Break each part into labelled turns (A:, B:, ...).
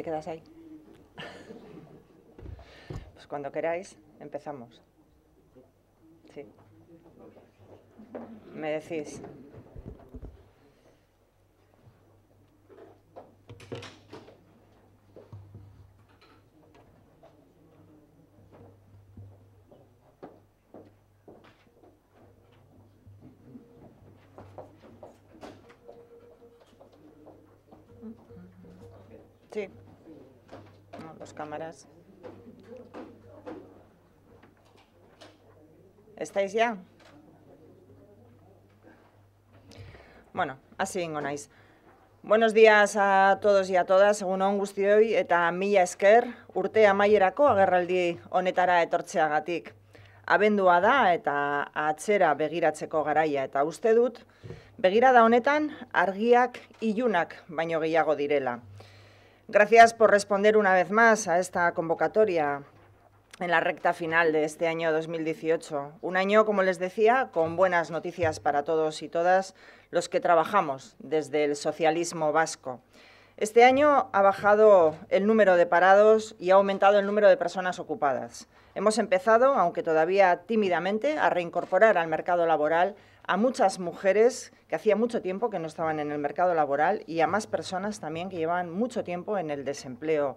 A: Te quedas ahí. Pues cuando queráis, empezamos. Sí. Me decís. Sí. dos cámaras. ¿Estáis ya? Bueno, así naiz. Buenos días a todos y a todas, según on guzti hoy, eta mila esker, urtea amaierako agerraldi honetara etortzeagatik. Abendua da eta atzera begiratzeko garaia eta uste dut, begirada honetan argiak ilunak baino gehiago direla. Gracias por responder una vez más a esta convocatoria en la recta final de este año 2018. Un año, como les decía, con buenas noticias para todos y todas los que trabajamos desde el socialismo vasco. Este año ha bajado el número de parados y ha aumentado el número de personas ocupadas. Hemos empezado, aunque todavía tímidamente, a reincorporar al mercado laboral a muchas mujeres que hacía mucho tiempo que no estaban en el mercado laboral y a más personas también que llevaban mucho tiempo en el desempleo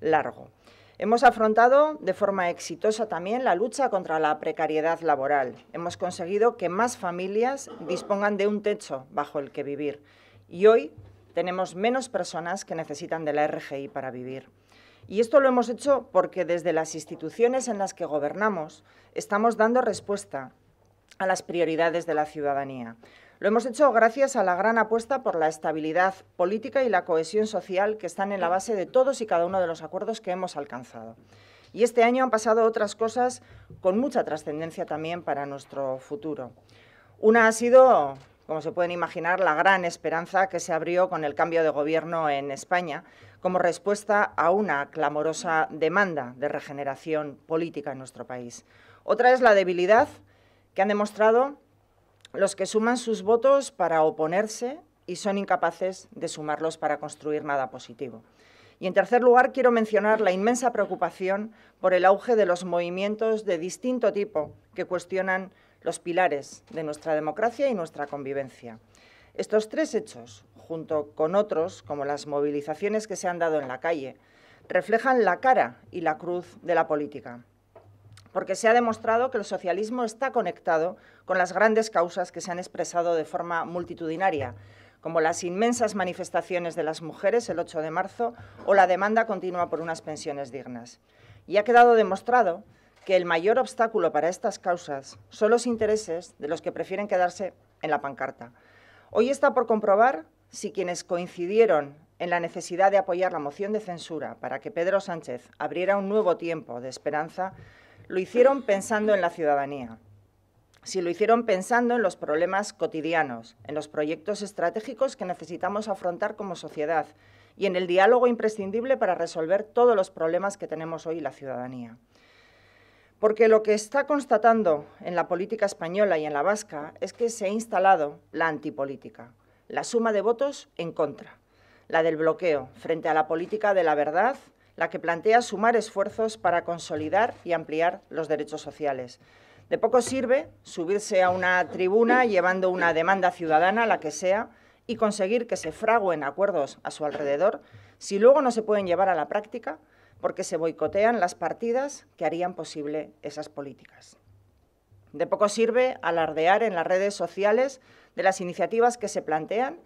A: largo. Hemos afrontado de forma exitosa también la lucha contra la precariedad laboral. Hemos conseguido que más familias dispongan de un techo bajo el que vivir. Y hoy tenemos menos personas que necesitan de la RGI para vivir. Y esto lo hemos hecho porque desde las instituciones en las que gobernamos estamos dando respuesta a las prioridades de la ciudadanía. Lo hemos hecho gracias a la gran apuesta por la estabilidad política y la cohesión social que están en la base de todos y cada uno de los acuerdos que hemos alcanzado. Y este año han pasado otras cosas con mucha trascendencia también para nuestro futuro. Una ha sido, como se pueden imaginar, la gran esperanza que se abrió con el cambio de gobierno en España como respuesta a una clamorosa demanda de regeneración política en nuestro país. Otra es la debilidad que han demostrado los que suman sus votos para oponerse y son incapaces de sumarlos para construir nada positivo. Y en tercer lugar, quiero mencionar la inmensa preocupación por el auge de los movimientos de distinto tipo que cuestionan los pilares de nuestra democracia y nuestra convivencia. Estos tres hechos, junto con otros, como las movilizaciones que se han dado en la calle, reflejan la cara y la cruz de la política porque se ha demostrado que el socialismo está conectado con las grandes causas que se han expresado de forma multitudinaria, como las inmensas manifestaciones de las mujeres el 8 de marzo o la demanda continua por unas pensiones dignas. Y ha quedado demostrado que el mayor obstáculo para estas causas son los intereses de los que prefieren quedarse en la pancarta. Hoy está por comprobar si quienes coincidieron en la necesidad de apoyar la moción de censura para que Pedro Sánchez abriera un nuevo tiempo de esperanza lo hicieron pensando en la ciudadanía, si lo hicieron pensando en los problemas cotidianos, en los proyectos estratégicos que necesitamos afrontar como sociedad y en el diálogo imprescindible para resolver todos los problemas que tenemos hoy la ciudadanía. Porque lo que está constatando en la política española y en la vasca es que se ha instalado la antipolítica, la suma de votos en contra, la del bloqueo frente a la política de la verdad, la que plantea sumar esfuerzos para consolidar y ampliar los derechos sociales. De poco sirve subirse a una tribuna llevando una demanda ciudadana, la que sea, y conseguir que se fraguen acuerdos a su alrededor si luego no se pueden llevar a la práctica porque se boicotean las partidas que harían posible esas políticas. De poco sirve alardear en las redes sociales de las iniciativas que se plantean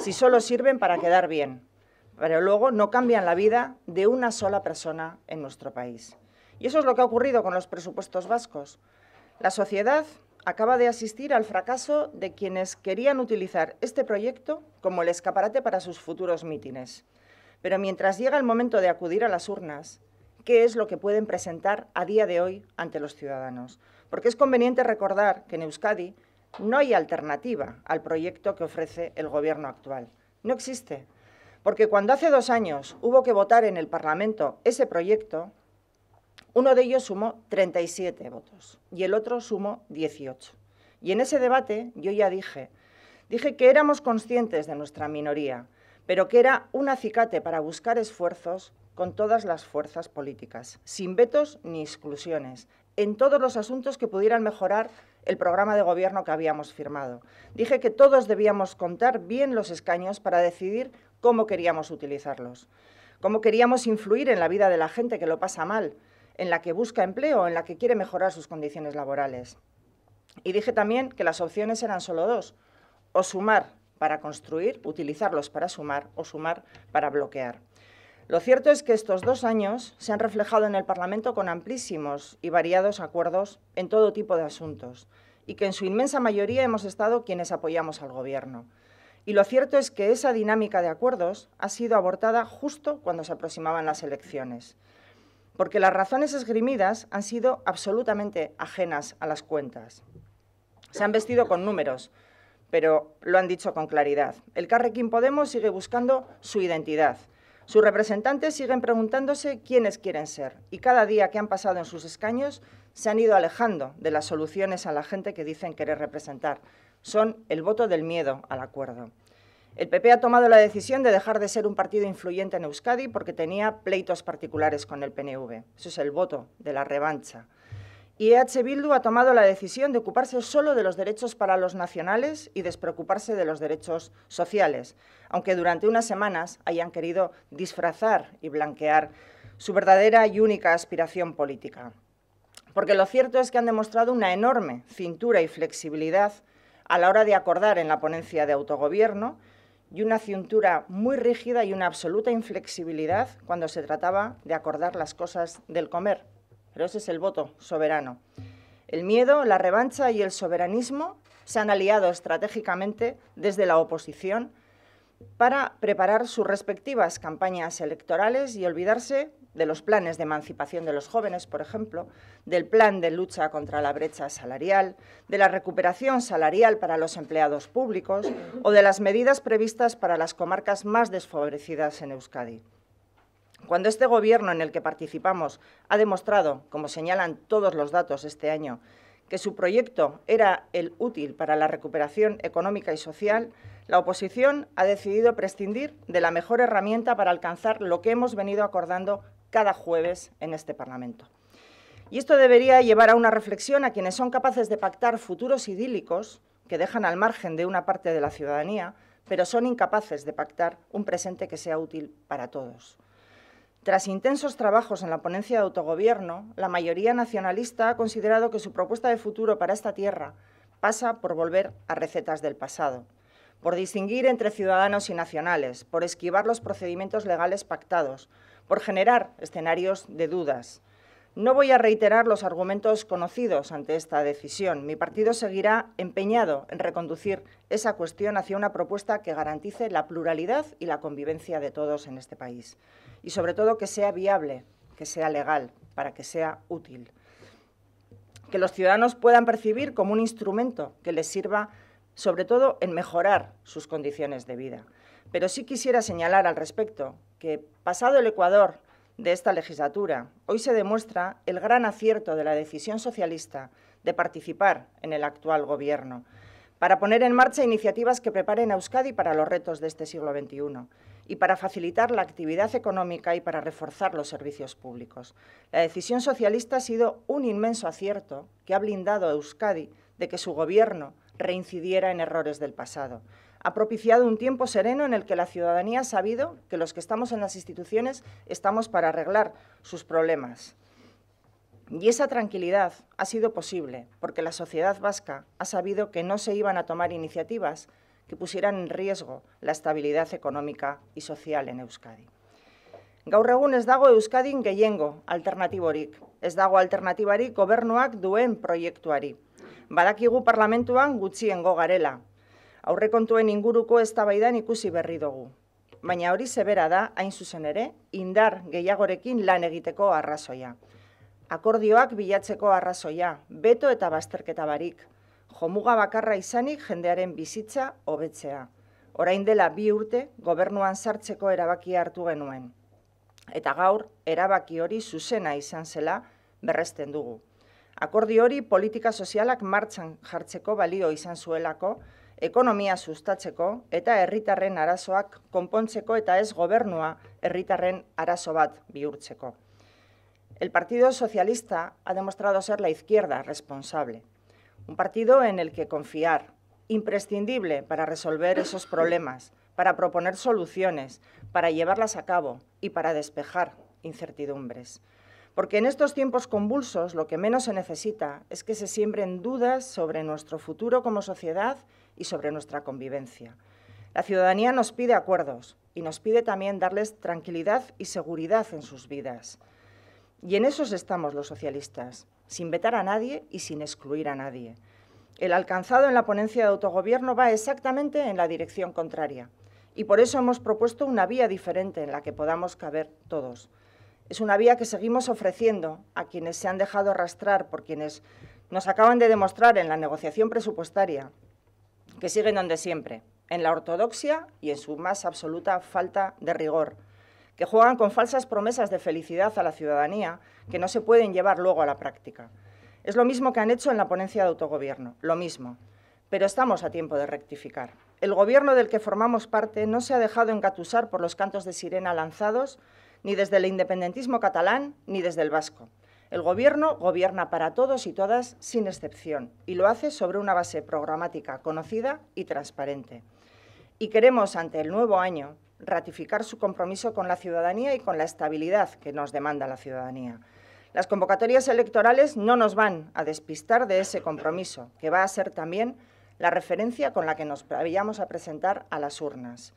A: si solo sirven para quedar bien, pero luego no cambian la vida de una sola persona en nuestro país. Y eso es lo que ha ocurrido con los presupuestos vascos. La sociedad acaba de asistir al fracaso de quienes querían utilizar este proyecto como el escaparate para sus futuros mítines. Pero mientras llega el momento de acudir a las urnas, ¿qué es lo que pueden presentar a día de hoy ante los ciudadanos? Porque es conveniente recordar que en Euskadi no hay alternativa al proyecto que ofrece el Gobierno actual. No existe. Porque cuando hace dos años hubo que votar en el Parlamento ese proyecto, uno de ellos sumó 37 votos y el otro sumó 18. Y en ese debate yo ya dije, dije que éramos conscientes de nuestra minoría, pero que era un acicate para buscar esfuerzos con todas las fuerzas políticas, sin vetos ni exclusiones, en todos los asuntos que pudieran mejorar el programa de gobierno que habíamos firmado. Dije que todos debíamos contar bien los escaños para decidir cómo queríamos utilizarlos, cómo queríamos influir en la vida de la gente que lo pasa mal, en la que busca empleo, en la que quiere mejorar sus condiciones laborales. Y dije también que las opciones eran solo dos, o sumar para construir, utilizarlos para sumar o sumar para bloquear. Lo cierto es que estos dos años se han reflejado en el Parlamento con amplísimos y variados acuerdos en todo tipo de asuntos y que en su inmensa mayoría hemos estado quienes apoyamos al Gobierno y lo cierto es que esa dinámica de acuerdos ha sido abortada justo cuando se aproximaban las elecciones, porque las razones esgrimidas han sido absolutamente ajenas a las cuentas. Se han vestido con números, pero lo han dicho con claridad. El Carrequín Podemos sigue buscando su identidad. Sus representantes siguen preguntándose quiénes quieren ser y cada día que han pasado en sus escaños se han ido alejando de las soluciones a la gente que dicen querer representar, son el voto del miedo al acuerdo. El PP ha tomado la decisión de dejar de ser un partido influyente en Euskadi porque tenía pleitos particulares con el PNV. Eso es el voto de la revancha. Y EH Bildu ha tomado la decisión de ocuparse solo de los derechos para los nacionales y despreocuparse de los derechos sociales, aunque durante unas semanas hayan querido disfrazar y blanquear su verdadera y única aspiración política. Porque lo cierto es que han demostrado una enorme cintura y flexibilidad a la hora de acordar en la ponencia de autogobierno y una cintura muy rígida y una absoluta inflexibilidad cuando se trataba de acordar las cosas del comer. Pero ese es el voto soberano. El miedo, la revancha y el soberanismo se han aliado estratégicamente desde la oposición para preparar sus respectivas campañas electorales y olvidarse de los planes de emancipación de los jóvenes, por ejemplo, del plan de lucha contra la brecha salarial, de la recuperación salarial para los empleados públicos o de las medidas previstas para las comarcas más desfavorecidas en Euskadi. Cuando este Gobierno en el que participamos ha demostrado, como señalan todos los datos este año, que su proyecto era el útil para la recuperación económica y social, la oposición ha decidido prescindir de la mejor herramienta para alcanzar lo que hemos venido acordando cada jueves en este Parlamento. Y esto debería llevar a una reflexión a quienes son capaces de pactar futuros idílicos que dejan al margen de una parte de la ciudadanía, pero son incapaces de pactar un presente que sea útil para todos. Tras intensos trabajos en la ponencia de autogobierno, la mayoría nacionalista ha considerado que su propuesta de futuro para esta tierra pasa por volver a recetas del pasado, por distinguir entre ciudadanos y nacionales, por esquivar los procedimientos legales pactados, por generar escenarios de dudas. No voy a reiterar los argumentos conocidos ante esta decisión. Mi partido seguirá empeñado en reconducir esa cuestión hacia una propuesta que garantice la pluralidad y la convivencia de todos en este país. Y sobre todo que sea viable, que sea legal, para que sea útil. Que los ciudadanos puedan percibir como un instrumento que les sirva sobre todo en mejorar sus condiciones de vida. Pero sí quisiera señalar al respecto que, pasado el Ecuador de esta legislatura, hoy se demuestra el gran acierto de la decisión socialista de participar en el actual Gobierno para poner en marcha iniciativas que preparen a Euskadi para los retos de este siglo XXI y para facilitar la actividad económica y para reforzar los servicios públicos. La decisión socialista ha sido un inmenso acierto que ha blindado a Euskadi de que su Gobierno reincidiera en errores del pasado ha propiciado un tiempo sereno en el que la ciudadanía ha sabido que los que estamos en las instituciones estamos para arreglar sus problemas. Y esa tranquilidad ha sido posible porque la sociedad vasca ha sabido que no se iban a tomar iniciativas que pusieran en riesgo la estabilidad económica y social en Euskadi. Gaur egun ez dago Euskadin gehiengo alternatiborik, ez dago alternatibarik gobernuak duen proiektuari. Badakigu parlamentuan gutxiengo garela, aurrekontuen inguruko eztabaidan ikusi berri dugu. Baina hori zebera da, hain zuzen ere, indar gehiagorekin lan egiteko arrazoia. Akordioak bilatzeko arrazoia, beto eta basterketa barik. Jomuga bakarra izanik jendearen bizitza hobetzea. Orain dela bi urte, gobernuan sartzeko erabaki hartu genuen. Eta gaur, erabaki hori zuzena izan zela berresten dugu. Akordi hori politika sozialak martxan jartzeko balio izan zuelako, ...economía sustatzeko eta herritarren arazoak konpontzeko eta es gobernua herritarren ren bat bihurtzeko. El Partido Socialista ha demostrado ser la izquierda responsable, un partido en el que confiar, imprescindible para resolver esos problemas, para proponer soluciones, para llevarlas a cabo y para despejar incertidumbres. Porque en estos tiempos convulsos lo que menos se necesita es que se siembren dudas sobre nuestro futuro como sociedad y sobre nuestra convivencia. La ciudadanía nos pide acuerdos y nos pide también darles tranquilidad y seguridad en sus vidas. Y en esos estamos los socialistas, sin vetar a nadie y sin excluir a nadie. El alcanzado en la ponencia de autogobierno va exactamente en la dirección contraria y por eso hemos propuesto una vía diferente en la que podamos caber todos. Es una vía que seguimos ofreciendo a quienes se han dejado arrastrar por quienes nos acaban de demostrar en la negociación presupuestaria que siguen donde siempre, en la ortodoxia y en su más absoluta falta de rigor, que juegan con falsas promesas de felicidad a la ciudadanía que no se pueden llevar luego a la práctica. Es lo mismo que han hecho en la ponencia de autogobierno, lo mismo. Pero estamos a tiempo de rectificar. El gobierno del que formamos parte no se ha dejado engatusar por los cantos de sirena lanzados ni desde el independentismo catalán ni desde el vasco. El Gobierno gobierna para todos y todas sin excepción y lo hace sobre una base programática conocida y transparente. Y queremos, ante el nuevo año, ratificar su compromiso con la ciudadanía y con la estabilidad que nos demanda la ciudadanía. Las convocatorias electorales no nos van a despistar de ese compromiso, que va a ser también la referencia con la que nos vayamos a presentar a las urnas,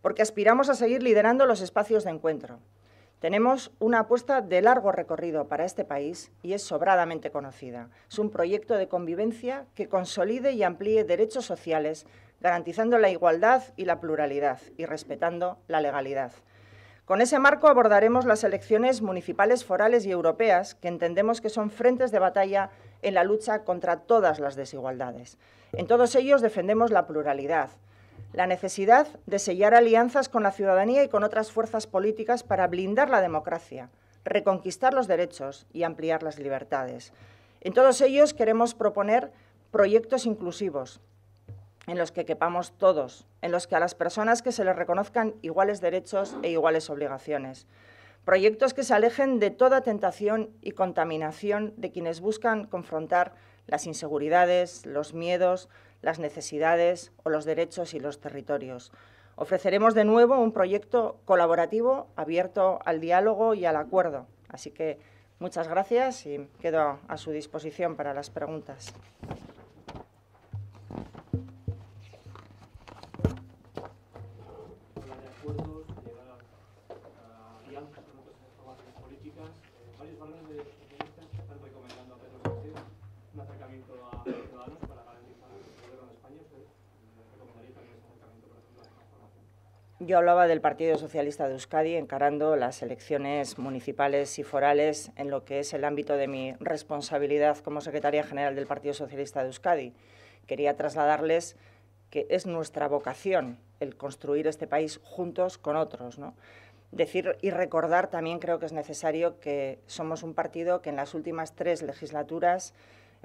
A: porque aspiramos a seguir liderando los espacios de encuentro, tenemos una apuesta de largo recorrido para este país y es sobradamente conocida. Es un proyecto de convivencia que consolide y amplíe derechos sociales, garantizando la igualdad y la pluralidad y respetando la legalidad. Con ese marco abordaremos las elecciones municipales, forales y europeas, que entendemos que son frentes de batalla en la lucha contra todas las desigualdades. En todos ellos defendemos la pluralidad, la necesidad de sellar alianzas con la ciudadanía y con otras fuerzas políticas para blindar la democracia, reconquistar los derechos y ampliar las libertades. En todos ellos queremos proponer proyectos inclusivos, en los que quepamos todos, en los que a las personas que se les reconozcan iguales derechos e iguales obligaciones. Proyectos que se alejen de toda tentación y contaminación de quienes buscan confrontar las inseguridades, los miedos, las necesidades o los derechos y los territorios. Ofreceremos de nuevo un proyecto colaborativo abierto al diálogo y al acuerdo. Así que muchas gracias y quedo a su disposición para las preguntas. Yo hablaba del Partido Socialista de Euskadi encarando las elecciones municipales y forales en lo que es el ámbito de mi responsabilidad como secretaria general del Partido Socialista de Euskadi. Quería trasladarles que es nuestra vocación el construir este país juntos con otros. Decir y recordar también creo que es necesario que somos un partido que en las últimas tres legislaturas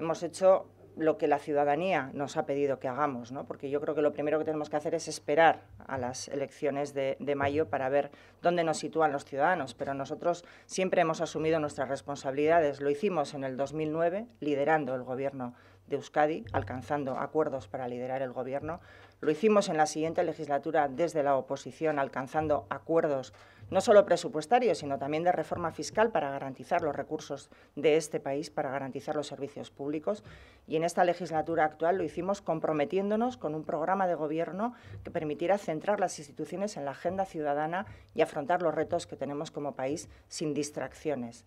A: hemos hecho lo que la ciudadanía nos ha pedido que hagamos, ¿no? porque yo creo que lo primero que tenemos que hacer es esperar a las elecciones de, de, mayo para ver dónde nos sitúan los ciudadanos, pero nosotros siempre hemos asumido nuestras responsabilidades. Lo hicimos en el 2009, liderando el Gobierno de Euskadi, alcanzando acuerdos para liderar el Gobierno. Lo hicimos en la siguiente legislatura desde la oposición, alcanzando acuerdos no solo presupuestarios, sino también de reforma fiscal para garantizar los recursos de este país, para garantizar los servicios públicos. Y en esta legislatura actual lo hicimos comprometiéndonos con un programa de gobierno que permitiera centrar las instituciones en la agenda ciudadana y afrontar los retos que tenemos como país sin distracciones.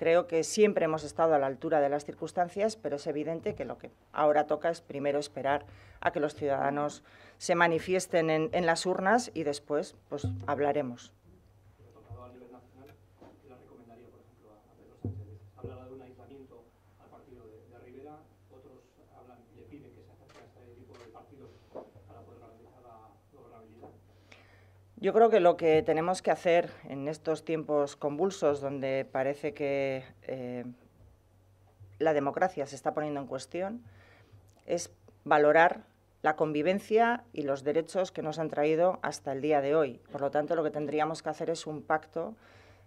A: Creo que siempre hemos estado a la altura de las circunstancias, pero es evidente que lo que ahora toca es primero esperar a que los ciudadanos se manifiesten en, en las urnas y después pues hablaremos. Yo creo que lo que tenemos que hacer en estos tiempos convulsos, donde parece que eh, la democracia se está poniendo en cuestión, es valorar la convivencia y los derechos que nos han traído hasta el día de hoy. Por lo tanto, lo que tendríamos que hacer es un pacto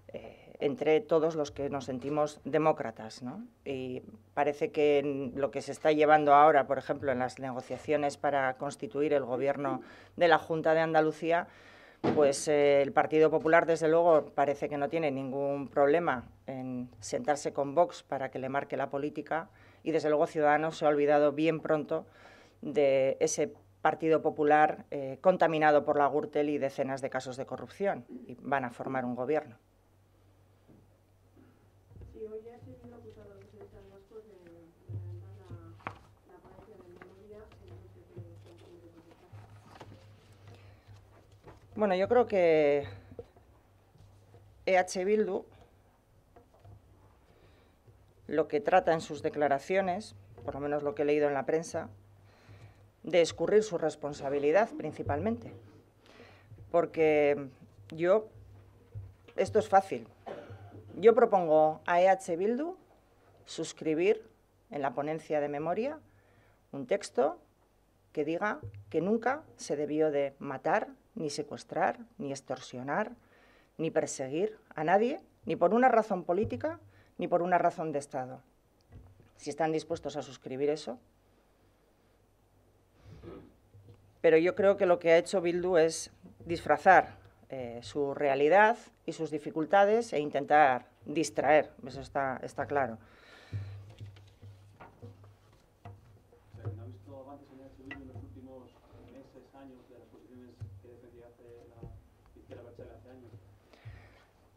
A: eh, entre todos los que nos sentimos demócratas. Y parece que lo que se está llevando ahora, por ejemplo, en las negociaciones para constituir el gobierno de la Junta de Andalucía, pues eh, el Partido Popular, desde luego, parece que no tiene ningún problema en sentarse con Vox para que le marque la política y, desde luego, Ciudadanos se ha olvidado bien pronto de ese Partido Popular eh, contaminado por la Gürtel y decenas de casos de corrupción y van a formar un gobierno. Bueno, yo creo que EH Bildu lo que trata en sus declaraciones, por lo menos lo que he leído en la prensa, de escurrir su responsabilidad principalmente. Porque yo, esto es fácil, yo propongo a EH Bildu suscribir en la ponencia de memoria un texto que diga que nunca se debió de matar ni secuestrar, ni extorsionar, ni perseguir a nadie, ni por una razón política, ni por una razón de Estado. Si están dispuestos a suscribir eso. Pero yo creo que lo que ha hecho Bildu es disfrazar eh, su realidad y sus dificultades e intentar distraer, eso está claro.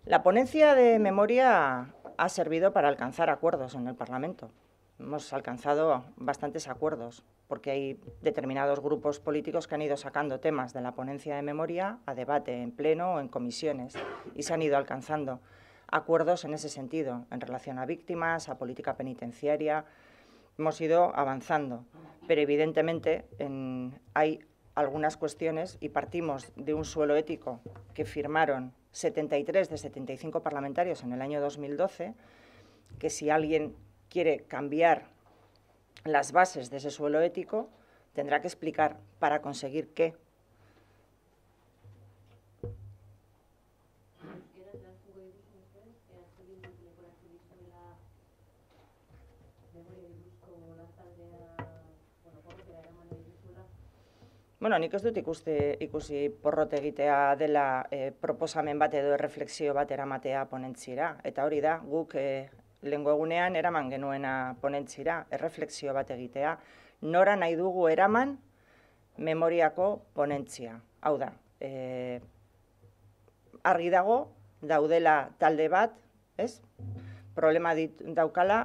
A: La ponencia de memoria ha servido para alcanzar acuerdos en el Parlamento. Hemos alcanzado bastantes acuerdos porque hay determinados grupos políticos que han ido sacando temas de la ponencia de memoria a debate en pleno o en comisiones y se han ido alcanzando acuerdos en ese sentido, en relación a víctimas, a política penitenciaria. Hemos ido avanzando, pero evidentemente hay algunas cuestiones y partimos de un suelo ético que firmaron 73 de 75 parlamentarios en el año 2012, que si alguien quiere cambiar las bases de ese suelo ético, tendrá que explicar para conseguir qué Bueno, nik ez dut ikusti, ikusi porrot egitea dela e, proposamen bat edo erreflexio bat eramatea ponentzira. Eta hori da, guk e, eh, lengo egunean eraman genuena ponentzira, erreflexio bat egitea. Nora nahi dugu eraman memoriako ponentzia. Hau da, e, argi dago, daudela talde bat, ez? Problema dit, daukala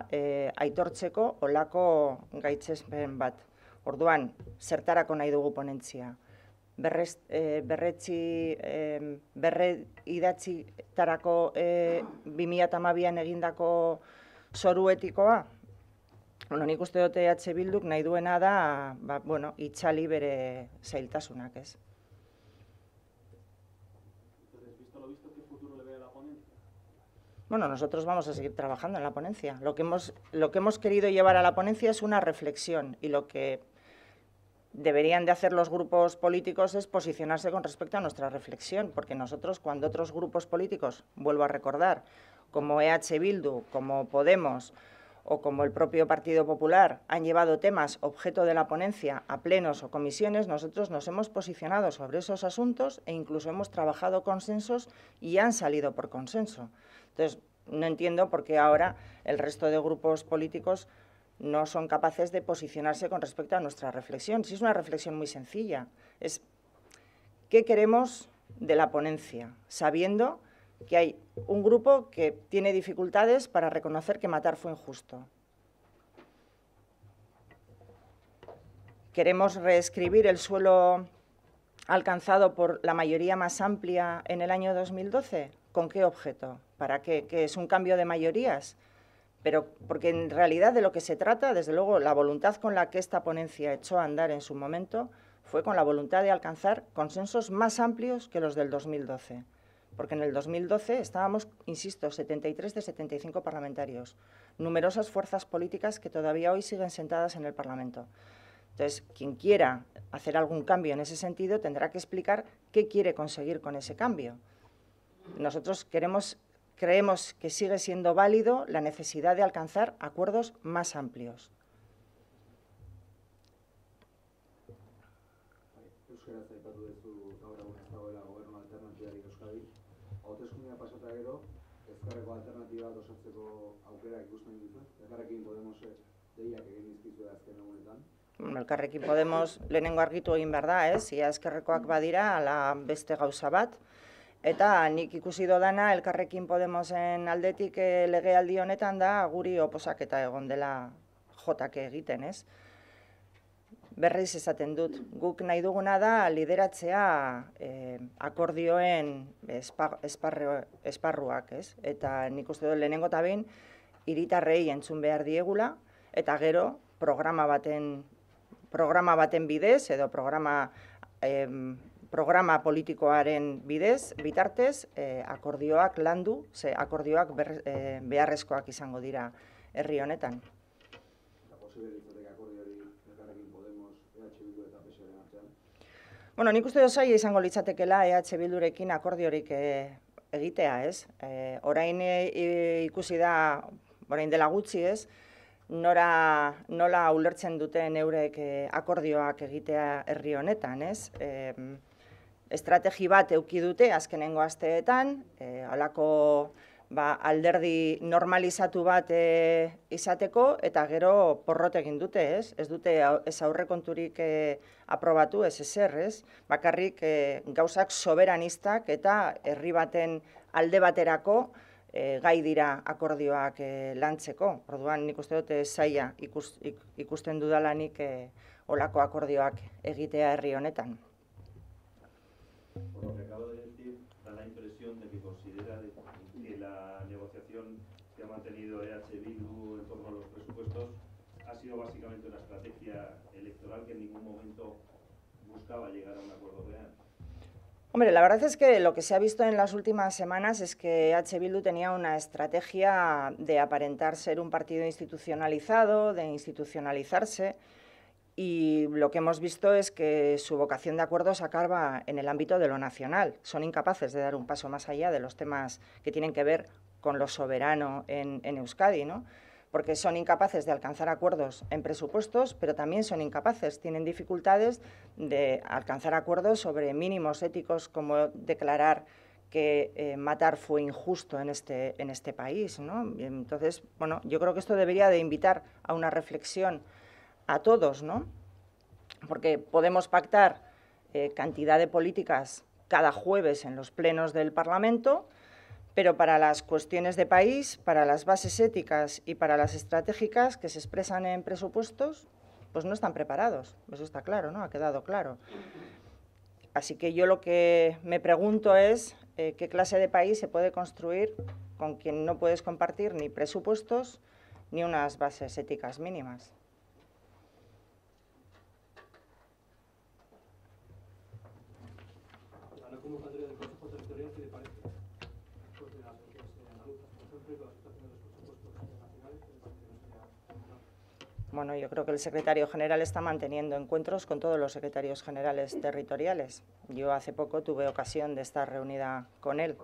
A: aitortzeko olako gaitzespen bat. Orduan, zertarako nahi dugu ponentzia? Berrez, e, berretzi, e, berre idatzi tarako e, eh, 2008an egindako zoruetikoa? Bueno, nik uste dute EH Bilduk nahi da, ba, bueno, itxali bere zailtasunak, Bueno, nosotros vamos a seguir trabajando en la ponencia. Lo que hemos, lo que hemos querido llevar a la ponencia es una reflexión y lo que deberían de hacer los grupos políticos es posicionarse con respecto a nuestra reflexión, porque nosotros cuando otros grupos políticos, vuelvo a recordar, como EH Bildu, como Podemos o como el propio Partido Popular han llevado temas objeto de la ponencia a plenos o comisiones, nosotros nos hemos posicionado sobre esos asuntos e incluso hemos trabajado consensos y han salido por consenso. Entonces, no entiendo por qué ahora el resto de grupos políticos no son capaces de posicionarse con respecto a nuestra reflexión. Si es una reflexión muy sencilla, es qué queremos de la ponencia, sabiendo que hay un grupo que tiene dificultades para reconocer que matar fue injusto. Queremos reescribir el suelo alcanzado por la mayoría más amplia en el año 2012. ¿Con qué objeto? ¿Para qué? ¿Qué es un cambio de mayorías? pero porque en realidad de lo que se trata, desde luego, la voluntad con la que esta ponencia echó a andar en su momento fue con la voluntad de alcanzar consensos más amplios que los del 2012. Porque en el 2012 estábamos, insisto, 73 de 75 parlamentarios, numerosas fuerzas políticas que todavía hoy siguen sentadas en el Parlamento. Entonces, quien quiera hacer algún cambio en ese sentido tendrá que explicar qué quiere conseguir con ese cambio. Nosotros queremos Creemos que sigue siendo válido la necesidad de alcanzar acuerdos más amplios. El Carrequín Podemos le egin a azken egunetan. Elkarrekin es lehenengo argitu egin behar da, eh? ez? Ia mm. badira, beste Eta nik ikusi do dana elkarrekin Podemosen aldetik eh, legealdi honetan da guri oposak egon dela jotak egiten, ez? Berriz esaten dut, guk nahi duguna da lideratzea eh, akordioen esparru, esparruak, ez? Eta nik uste dut lehenengo eta behin iritarrei entzun behar diegula eta gero programa baten programa baten bidez edo programa programa politikoaren bidez, bitartez, e, akordioak landu, ze akordioak eh, beharrezkoak izango dira herri honetan. Bueno, nik uste dozai izango litzatekela EH Bildurekin akordiorik e, egitea, ez? E, orain ikusi da, orain dela gutxi, ez? Nora, nola ulertzen duten eurek akordioak egitea herri honetan, ez? Ez? estrategi bat euki dute azkenengo asteetan, e, alako ba, alderdi normalizatu bat e, izateko, eta gero porrote egin dute, ez? Ez dute ez aurrekonturik e, aprobatu, ez ezer, ez? Bakarrik e, gauzak soberanistak eta herri baten alde baterako e, gai dira akordioak e, lantzeko. Orduan nik uste dute zaila ikus, ik, ikusten dudalanik e, olako akordioak egitea herri honetan. decir, da la impresión de que considera que la negociación que ha mantenido EH Bildu en torno a los presupuestos ha sido básicamente una estrategia electoral que en ningún momento buscaba llegar a un acuerdo real. Hombre, la verdad es que lo que se ha visto en las últimas semanas es que e H. Bildu tenía una estrategia de aparentar ser un partido institucionalizado, de institucionalizarse, y lo que hemos visto es que su vocación de acuerdo se acaba en el ámbito de lo nacional. Son incapaces de dar un paso más allá de los temas que tienen que ver con lo soberano en, Euskadi, ¿no? porque son incapaces de alcanzar acuerdos en presupuestos, pero también son incapaces, tienen dificultades de alcanzar acuerdos sobre mínimos éticos como declarar que eh, matar fue injusto en este, en este país. ¿no? Entonces, bueno, yo creo que esto debería de invitar a una reflexión a todos, ¿no? Porque podemos pactar eh, cantidad de políticas cada jueves en los plenos del Parlamento, pero para las cuestiones de país, para las bases éticas y para las estratégicas que se expresan en presupuestos, pues no están preparados. Eso está claro, ¿no? Ha quedado claro. Así que yo lo que me pregunto es eh, qué clase de país se puede construir con quien no puedes compartir ni presupuestos ni unas bases éticas mínimas. bueno, yo creo que el secretario general está manteniendo encuentros con todos los secretarios generales territoriales. Yo hace poco tuve ocasión de estar reunida con él.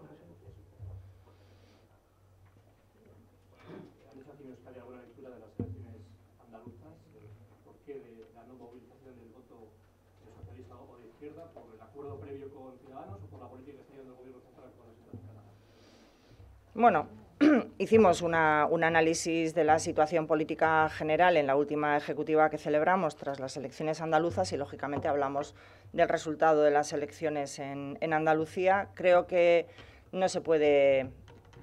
A: Bueno, hicimos un análisis de la situación política general en la última ejecutiva que celebramos tras las elecciones andaluzas y, lógicamente, hablamos del resultado de las elecciones en, Andalucía. Creo que no se puede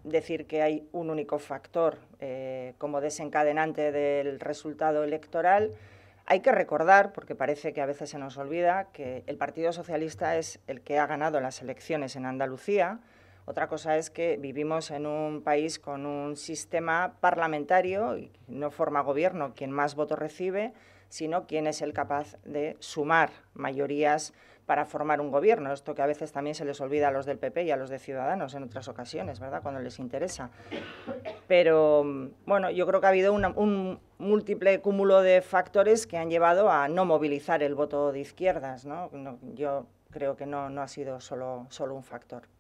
A: decir que hay un único factor eh, como desencadenante del resultado electoral. Hay que recordar, porque parece que a veces se nos olvida, que el Partido Socialista es el que ha ganado las elecciones en Andalucía otra cosa es que vivimos en un país con un sistema parlamentario, y no forma gobierno quien más voto recibe, sino quien es el capaz de sumar mayorías para formar un gobierno. Esto que a veces también se les olvida a los del PP y a los de Ciudadanos en otras ocasiones, ¿verdad? Cuando les interesa. Pero bueno, yo creo que ha habido un múltiple cúmulo de factores que han llevado a no movilizar el voto de izquierdas, ¿no? yo creo que no, no ha sido solo, solo un factor.